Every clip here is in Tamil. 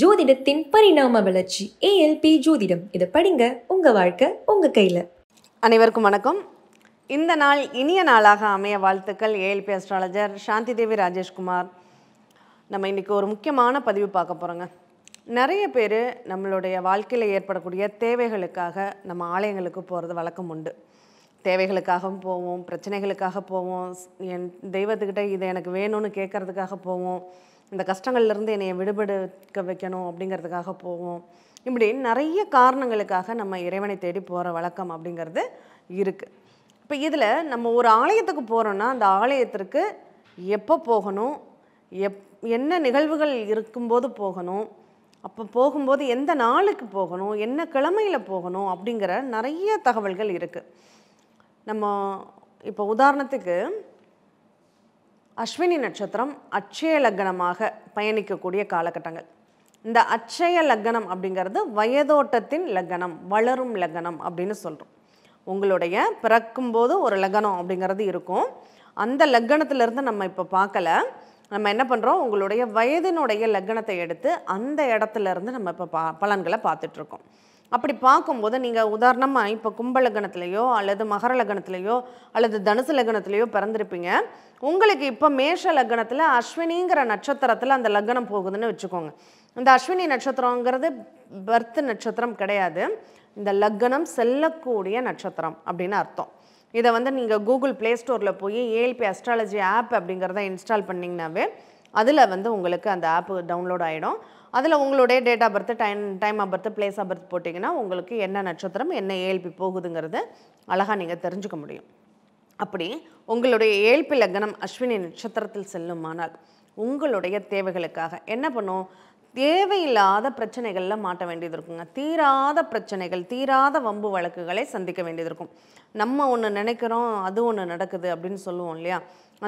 ஜோதிடத்தின் பரிணாம வளர்ச்சி ஏஎல்பி ஜோதிடம் இதை படிங்க உங்கள் வாழ்க்கை உங்கள் கையில் அனைவருக்கும் வணக்கம் இந்த நாள் இனிய நாளாக அமைய வாழ்த்துக்கள் ஏஎல்பி அஸ்ட்ராலஜர் சாந்தி தேவி ராஜேஷ்குமார் நம்ம இன்றைக்கி ஒரு முக்கியமான பதிவு பார்க்க போகிறோங்க நிறைய பேர் நம்மளுடைய வாழ்க்கையில் ஏற்படக்கூடிய தேவைகளுக்காக நம்ம ஆலயங்களுக்கு போகிறது வழக்கம் உண்டு தேவைகளுக்காகவும் போவோம் பிரச்சனைகளுக்காக போவோம் என் தெய்வத்துக்கிட்ட இதை எனக்கு வேணும்னு கேட்குறதுக்காக போவோம் இந்த கஷ்டங்கள்லேருந்து என்னை விடுபடுக்க வைக்கணும் அப்படிங்கிறதுக்காக போவோம் இப்படி நிறைய காரணங்களுக்காக நம்ம இறைவனை தேடி போகிற வழக்கம் அப்படிங்கிறது இருக்குது இப்போ இதில் நம்ம ஒரு ஆலயத்துக்கு போகிறோன்னா அந்த ஆலயத்திற்கு எப்போ போகணும் எப் என்ன நிகழ்வுகள் இருக்கும்போது போகணும் அப்போ போகும்போது எந்த நாளுக்கு போகணும் என்ன கிழமையில் போகணும் அப்படிங்கிற நிறைய தகவல்கள் இருக்குது நம்ம இப்போ உதாரணத்துக்கு அஸ்வினி நட்சத்திரம் அச்சய லக்னமாக பயணிக்கக்கூடிய காலகட்டங்கள் இந்த அச்சய லக்னம் அப்படிங்கிறது வயதோட்டத்தின் லக்னம் வளரும் லக்னம் அப்படின்னு சொல்கிறோம் உங்களுடைய பிறக்கும்போது ஒரு லக்னம் அப்படிங்கிறது இருக்கும் அந்த லக்னத்திலிருந்து நம்ம இப்போ பார்க்கல நம்ம என்ன பண்ணுறோம் உங்களுடைய வயதினுடைய லக்னத்தை எடுத்து அந்த இடத்துல இருந்து நம்ம இப்போ பா பலன்களை பார்த்துட்ருக்கோம் அப்படி பார்க்கும்போது நீங்கள் உதாரணமாக இப்போ கும்ப கணத்துலேயோ அல்லது மகர லக்னத்துலேயோ அல்லது தனுசு லக்னத்துலேயோ பிறந்திருப்பீங்க உங்களுக்கு இப்போ மேஷ லக்னத்தில் அஸ்வினிங்கிற நட்சத்திரத்தில் அந்த லக்னம் போகுதுன்னு வச்சுக்கோங்க இந்த அஸ்வினி நட்சத்திரங்கிறது பர்த் நட்சத்திரம் கிடையாது இந்த லக்னம் செல்லக்கூடிய நட்சத்திரம் அப்படின்னு அர்த்தம் இதை வந்து நீங்கள் கூகுள் ப்ளே ஸ்டோரில் போய் ஏஎல்பி அஸ்ட்ராலஜி ஆப் அப்படிங்கிறத இன்ஸ்டால் பண்ணிங்கனாவே அதில் வந்து உங்களுக்கு அந்த ஆப் டவுன்லோட் ஆகிடும் அதில் உங்களுடைய date of birth time time of birth place of birth போட்டிங்கன்னா உங்களுக்கு என்ன நட்சத்திரம் என்ன ஏழ்பி போகுதுங்கிறத அழகாக நீங்கள் தெரிஞ்சுக்க முடியும் அப்படி உங்களுடைய ஏழ்பி லக்னம் அஸ்வினி நட்சத்திரத்தில் செல்லுமானால் உங்களுடைய தேவைகளுக்காக என்ன பண்ணும் தேவையில்லாத பிரச்சனைகளில் மாட்ட வேண்டியது இருக்குங்க தீராத பிரச்சனைகள் தீராத வம்பு வழக்குகளை சந்திக்க வேண்டியது இருக்கும் நம்ம ஒன்று நினைக்கிறோம் அது ஒன்று நடக்குது அப்படின்னு சொல்லுவோம் இல்லையா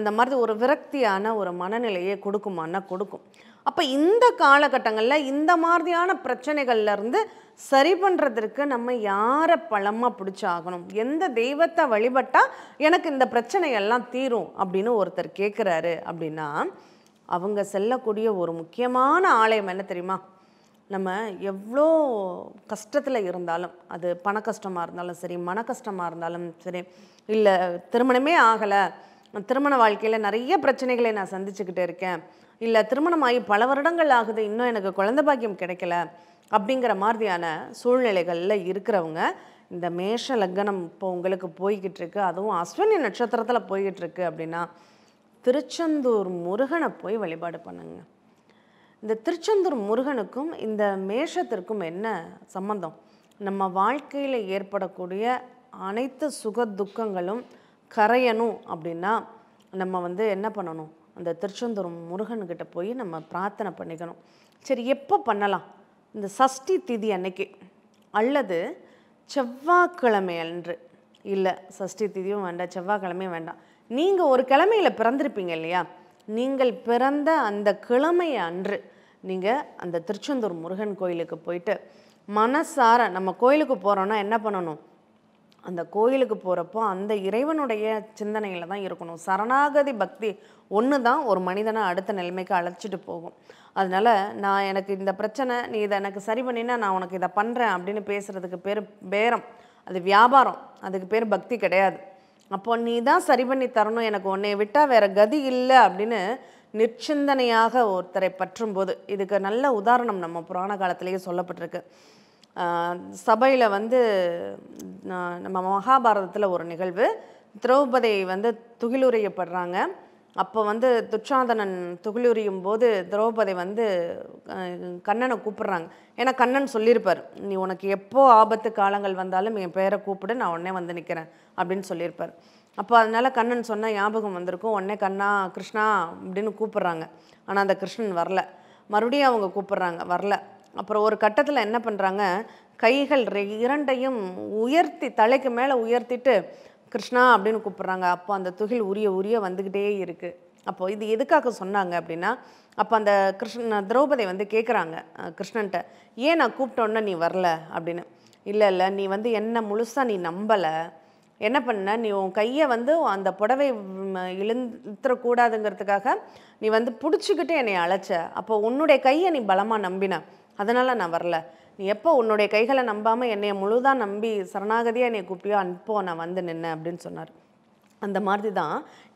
அந்த மாதிரி ஒரு விரக்தியான ஒரு மனநிலையை கொடுக்குமான்னா கொடுக்கும் அப்போ இந்த காலகட்டங்களில் இந்த மாதிரியான பிரச்சனைகள்லேருந்து சரி பண்ணுறதற்கு நம்ம யாரை பழமாக பிடிச்சாகணும் எந்த தெய்வத்தை வழிபட்டால் எனக்கு இந்த பிரச்சனையெல்லாம் தீரும் அப்படின்னு ஒருத்தர் கேட்குறாரு அப்படின்னா அவங்க செல்லக்கூடிய ஒரு முக்கியமான ஆலயம் என்ன தெரியுமா நம்ம எவ்வளோ கஷ்டத்தில் இருந்தாலும் அது பண கஷ்டமாக இருந்தாலும் சரி மன கஷ்டமாக இருந்தாலும் சரி இல்லை திருமணமே ஆகலை திருமண வாழ்க்கையில் நிறைய பிரச்சனைகளை நான் சந்திச்சுக்கிட்டு இருக்கேன் இல்லை திருமணமாகி பல வருடங்கள் ஆகுது இன்னும் எனக்கு குழந்த பாக்கியம் கிடைக்கல அப்படிங்கிற மாதிரியான சூழ்நிலைகளில் இருக்கிறவங்க இந்த மேஷ லக்னம் இப்போ உங்களுக்கு போய்கிட்டு இருக்கு அதுவும் அஸ்வினி நட்சத்திரத்தில் போய்கிட்டு இருக்கு அப்படின்னா திருச்செந்தூர் முருகனை போய் வழிபாடு பண்ணுங்க இந்த திருச்செந்தூர் முருகனுக்கும் இந்த மேஷத்திற்கும் என்ன சம்பந்தம் நம்ம வாழ்க்கையில் ஏற்படக்கூடிய அனைத்து சுக துக்கங்களும் கரையணும் அப்படின்னா நம்ம வந்து என்ன பண்ணணும் அந்த திருச்செந்தூர் முருகன்கிட்ட போய் நம்ம பிரார்த்தனை பண்ணிக்கணும் சரி எப்போ பண்ணலாம் இந்த சஷ்டி திதி அன்னைக்கு அல்லது செவ்வாய்க்கிழமை அன்று இல்லை சஷ்டி திதியும் வேண்டாம் செவ்வாய்க்கிழமையும் வேண்டாம் நீங்கள் ஒரு கிழமையில் பிறந்திருப்பீங்க இல்லையா நீங்கள் பிறந்த அந்த கிழமை அன்று நீங்கள் அந்த திருச்செந்தூர் முருகன் கோயிலுக்கு போயிட்டு மனசார நம்ம கோயிலுக்கு போகிறோன்னா என்ன பண்ணணும் அந்த கோயிலுக்கு போகிறப்போ அந்த இறைவனுடைய சிந்தனையில் தான் இருக்கணும் சரணாகதி பக்தி ஒன்று தான் ஒரு மனிதனை அடுத்த நிலைமைக்கு அழைச்சிட்டு போகும் அதனால் நான் எனக்கு இந்த பிரச்சனை நீ இதை எனக்கு சரி பண்ணினா நான் உனக்கு இதை பண்ணுறேன் அப்படின்னு பேசுகிறதுக்கு பேர் பேரம் அது வியாபாரம் அதுக்கு பேர் பக்தி கிடையாது அப்போ நீ தான் சரி பண்ணி தரணும் எனக்கு உன்னை விட்டால் வேறு கதி இல்லை அப்படின்னு நிச்சிந்தனையாக ஒருத்தரை பற்றும் போது இதுக்கு நல்ல உதாரணம் நம்ம புராண காலத்திலேயே சொல்லப்பட்டிருக்கு சபையில் வந்து நம்ம மகாபாரதத்தில் ஒரு நிகழ்வு திரௌபதி வந்து துகிலுரியப்படுறாங்க அப்போ வந்து துச்சாதனன் துகிலுரியும் போது திரௌபதி வந்து கண்ணனை கூப்பிடுறாங்க ஏன்னா கண்ணன் சொல்லியிருப்பார் நீ உனக்கு எப்போ ஆபத்து காலங்கள் வந்தாலும் என் பேரை கூப்பிடு நான் உடனே வந்து நிற்கிறேன் அப்படின்னு சொல்லியிருப்பார் அப்போ அதனால் கண்ணன் சொன்ன ஞாபகம் வந்திருக்கும் உடனே கண்ணா கிருஷ்ணா அப்படின்னு கூப்பிட்றாங்க ஆனால் அந்த கிருஷ்ணன் வரல மறுபடியும் அவங்க கூப்பிட்றாங்க வரல அப்புறம் ஒரு கட்டத்தில் என்ன பண்ணுறாங்க கைகள் ரெ இரண்டையும் உயர்த்தி தலைக்கு மேலே உயர்த்திட்டு கிருஷ்ணா அப்படின்னு கூப்பிட்றாங்க அப்போ அந்த துகில் உரிய உரிய வந்துக்கிட்டே இருக்குது அப்போது இது எதுக்காக சொன்னாங்க அப்படின்னா அப்போ அந்த கிருஷ்ண திரௌபதி வந்து கேட்குறாங்க கிருஷ்ணன்ட்ட ஏன் நான் கூப்பிட்டோன்னே நீ வரல அப்படின்னு இல்லை இல்லை நீ வந்து என்ன முழுசாக நீ நம்பலை என்ன பண்ண நீ உன் கையை வந்து அந்த புடவை இழுத்துறக்கூடாதுங்கிறதுக்காக நீ வந்து பிடிச்சிக்கிட்டு என்னை அழைச்ச அப்போ உன்னுடைய கையை நீ பலமாக நம்பின அதனால் நான் வரல நீ எப்போ உன்னுடைய கைகளை நம்பாமல் என்னை முழுதாக நம்பி சரணாகதியாக என்னை கூப்பியோ அனுப்போ நான் வந்து நின்னேன் அப்படின்னு சொன்னார் அந்த மாதிரி தான்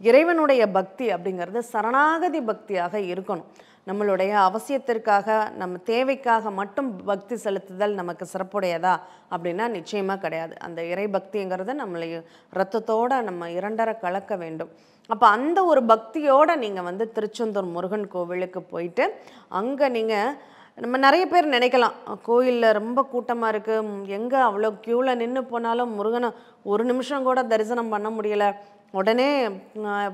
இறைவனுடைய பக்தி அப்படிங்கிறது சரணாகதி பக்தியாக இருக்கணும் நம்மளுடைய அவசியத்திற்காக நம்ம தேவைக்காக மட்டும் பக்தி செலுத்துதல் நமக்கு சிறப்புடையதா அப்படின்னா நிச்சயமாக கிடையாது அந்த இறை பக்திங்கிறத நம்மளை ரத்தத்தோடு நம்ம இரண்டரை கலக்க வேண்டும் அப்போ அந்த ஒரு பக்தியோடு நீங்கள் வந்து திருச்செந்தூர் முருகன் கோவிலுக்கு போயிட்டு அங்கே நீங்கள் நம்ம நிறைய பேர் நினைக்கலாம் கோயிலில் ரொம்ப கூட்டமாக இருக்குது எங்கே அவ்வளோ க்யூவில் நின்று போனாலும் முருகனை ஒரு நிமிஷம் கூட தரிசனம் பண்ண முடியலை உடனே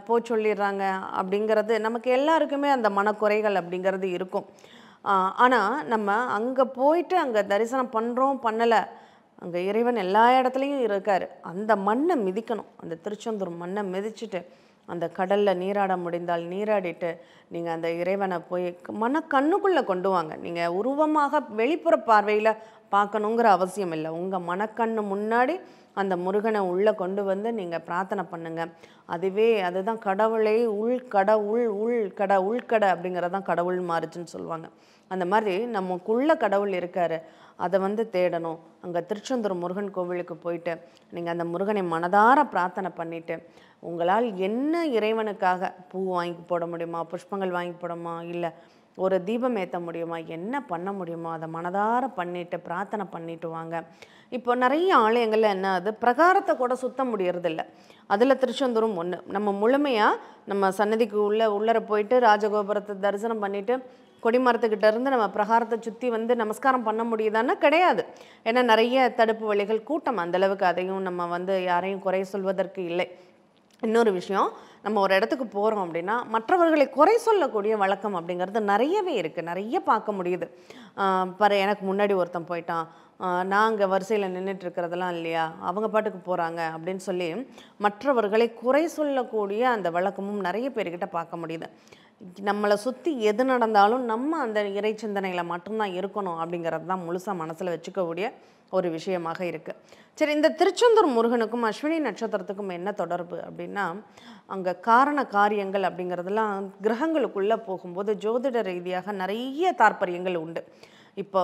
போ சொல்லிடுறாங்க அப்படிங்கிறது நமக்கு எல்லாருக்குமே அந்த மனக்குறைகள் அப்படிங்கிறது இருக்கும் ஆனால் நம்ம அங்கே போயிட்டு அங்கே தரிசனம் பண்ணுறோம் பண்ணலை அங்கே இறைவன் எல்லா இடத்துலையும் இருக்கார் அந்த மண்ணை மிதிக்கணும் அந்த திருச்செந்தூர் மண்ணை மிதிச்சுட்டு அந்த கடலில் நீராட முடிந்தால் நீராடிட்டு நீங்கள் அந்த இறைவனை போய் மன கண்ணுக்குள்ளே கொண்டு வாங்க நீங்கள் உருவமாக வெளிப்புற பார்வையில் பார்க்கணுங்கிற அவசியம் இல்லை உங்கள் மனக்கண்ணு முன்னாடி அந்த முருகனை உள்ளே கொண்டு வந்து நீங்கள் பிரார்த்தனை பண்ணுங்கள் அதுவே அதுதான் கடவுளை உள்கட உள் உள்கட உள்கட அப்படிங்கிறதான் கடவுள் மாறுச்சுன்னு சொல்லுவாங்க அந்த மாதிரி நமக்குள்ளே கடவுள் இருக்கார் அதை வந்து தேடணும் அங்கே திருச்செந்தூர் முருகன் கோவிலுக்கு போயிட்டு நீங்கள் அந்த முருகனை மனதார பிரார்த்தனை பண்ணிவிட்டு உங்களால் என்ன இறைவனுக்காக பூ வாங்கி போட முடியுமா புஷ்பங்கள் வாங்கி போடமா இல்லை ஒரு தீபம் ஏற்ற முடியுமா என்ன பண்ண முடியுமோ அதை மனதார பண்ணிவிட்டு பிரார்த்தனை பண்ணிட்டு வாங்க இப்போ நிறைய ஆலயங்களில் என்ன அது பிரகாரத்தை கூட சுத்த முடியறதில்ல அதில் திருச்செந்தூரும் ஒன்று நம்ம முழுமையாக நம்ம சன்னதிக்கு உள்ளே உள்ளர போயிட்டு ராஜகோபுரத்தை தரிசனம் பண்ணிவிட்டு கொடிமரத்துக்கிட்ட இருந்து நம்ம பிரகாரத்தை சுற்றி வந்து நமஸ்காரம் பண்ண முடியுதான்னா கிடையாது ஏன்னா நிறைய தடுப்பு வழிகள் கூட்டம் அந்தளவுக்கு அதையும் நம்ம வந்து யாரையும் குறை சொல்வதற்கு இல்லை இன்னொரு விஷயம் நம்ம ஒரு இடத்துக்கு போகிறோம் அப்படின்னா மற்றவர்களை குறை சொல்லக்கூடிய வழக்கம் அப்படிங்கிறது நிறையவே இருக்குது நிறைய பார்க்க முடியுது பர எனக்கு முன்னாடி ஒருத்தன் போயிட்டான் நாங்கள் வரிசையில் இருக்கிறதெல்லாம் இல்லையா அவங்க பாட்டுக்கு போகிறாங்க அப்படின்னு சொல்லி மற்றவர்களை குறை சொல்லக்கூடிய அந்த வழக்கமும் நிறைய பேர்கிட்ட பார்க்க முடியுது நம்மளை சுற்றி எது நடந்தாலும் நம்ம அந்த இறை சிந்தனையில் மட்டும்தான் இருக்கணும் அப்படிங்கிறது தான் முழுசாக மனசில் வச்சுக்கக்கூடிய ஒரு விஷயமாக இருக்குது சரி இந்த திருச்செந்தூர் முருகனுக்கும் அஸ்வினி நட்சத்திரத்துக்கும் என்ன தொடர்பு அப்படின்னா அங்கே காரண காரியங்கள் அப்படிங்கிறதெல்லாம் கிரகங்களுக்குள்ளே போகும்போது ஜோதிட ரீதியாக நிறைய தாற்பயங்கள் உண்டு இப்போ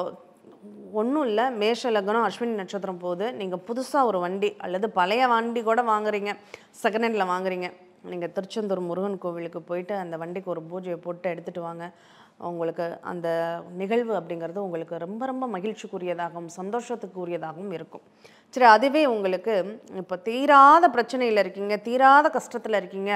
ஒன்றும் இல்லை மேஷ லக்னம் அஸ்வினி நட்சத்திரம் போது நீங்கள் புதுசாக ஒரு வண்டி அல்லது பழைய வண்டி கூட வாங்குறீங்க செகண்ட் ஹேண்டில் வாங்குறீங்க நீங்கள் திருச்செந்தூர் முருகன் கோவிலுக்கு போயிட்டு அந்த வண்டிக்கு ஒரு பூஜையை போட்டு எடுத்துகிட்டு வாங்க உங்களுக்கு அந்த நிகழ்வு அப்படிங்கிறது உங்களுக்கு ரொம்ப ரொம்ப மகிழ்ச்சிக்குரியதாகவும் சந்தோஷத்துக்குரியதாகவும் இருக்கும் சரி அதுவே உங்களுக்கு இப்போ தீராத பிரச்சனையில் இருக்கீங்க தீராத கஷ்டத்தில் இருக்கீங்க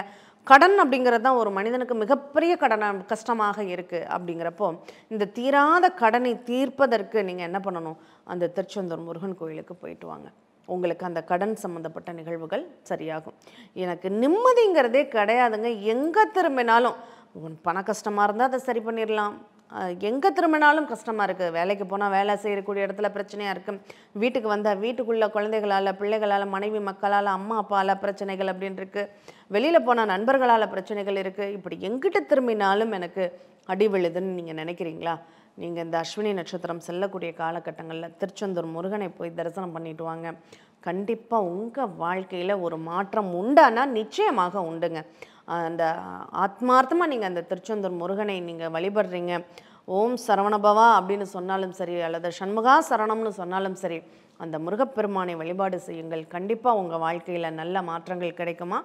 கடன் அப்படிங்கிறது தான் ஒரு மனிதனுக்கு மிகப்பெரிய கடன கஷ்டமாக இருக்குது அப்படிங்கிறப்போ இந்த தீராத கடனை தீர்ப்பதற்கு நீங்கள் என்ன பண்ணணும் அந்த திருச்செந்தூர் முருகன் கோயிலுக்கு போயிட்டு வாங்க உங்களுக்கு அந்த கடன் சம்மந்தப்பட்ட நிகழ்வுகள் சரியாகும் எனக்கு நிம்மதிங்கிறதே கிடையாதுங்க எங்கே திரும்பினாலும் உன் பண கஷ்டமாக இருந்தால் அதை சரி பண்ணிடலாம் எங்கே திரும்பினாலும் கஷ்டமாக இருக்குது வேலைக்கு போனால் வேலை செய்யக்கூடிய இடத்துல பிரச்சனையாக இருக்குது வீட்டுக்கு வந்தால் வீட்டுக்குள்ளே குழந்தைகளால் பிள்ளைகளால் மனைவி மக்களால் அம்மா அப்பால பிரச்சனைகள் அப்படின்னு இருக்குது வெளியில் போனால் நண்பர்களால் பிரச்சனைகள் இருக்குது இப்படி எங்கிட்ட திரும்பினாலும் எனக்கு அடி விழுதுன்னு நீங்கள் நினைக்கிறீங்களா நீங்கள் இந்த அஸ்வினி நட்சத்திரம் செல்லக்கூடிய காலகட்டங்களில் திருச்செந்தூர் முருகனை போய் தரிசனம் பண்ணிட்டு வாங்க கண்டிப்பாக உங்கள் வாழ்க்கையில் ஒரு மாற்றம் உண்டானா நிச்சயமாக உண்டுங்க அந்த ஆத்மார்த்தமாக நீங்கள் அந்த திருச்செந்தூர் முருகனை நீங்கள் வழிபடுறீங்க ஓம் சரவணபவா அப்படின்னு சொன்னாலும் சரி அல்லது சண்முகா சரணம்னு சொன்னாலும் சரி அந்த முருகப்பெருமானை வழிபாடு செய்யுங்கள் கண்டிப்பாக உங்கள் வாழ்க்கையில் நல்ல மாற்றங்கள் கிடைக்குமா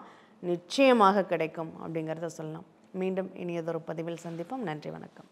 நிச்சயமாக கிடைக்கும் அப்படிங்கிறத சொல்லலாம் மீண்டும் இனியதொரு பதிவில் சந்திப்போம் நன்றி வணக்கம்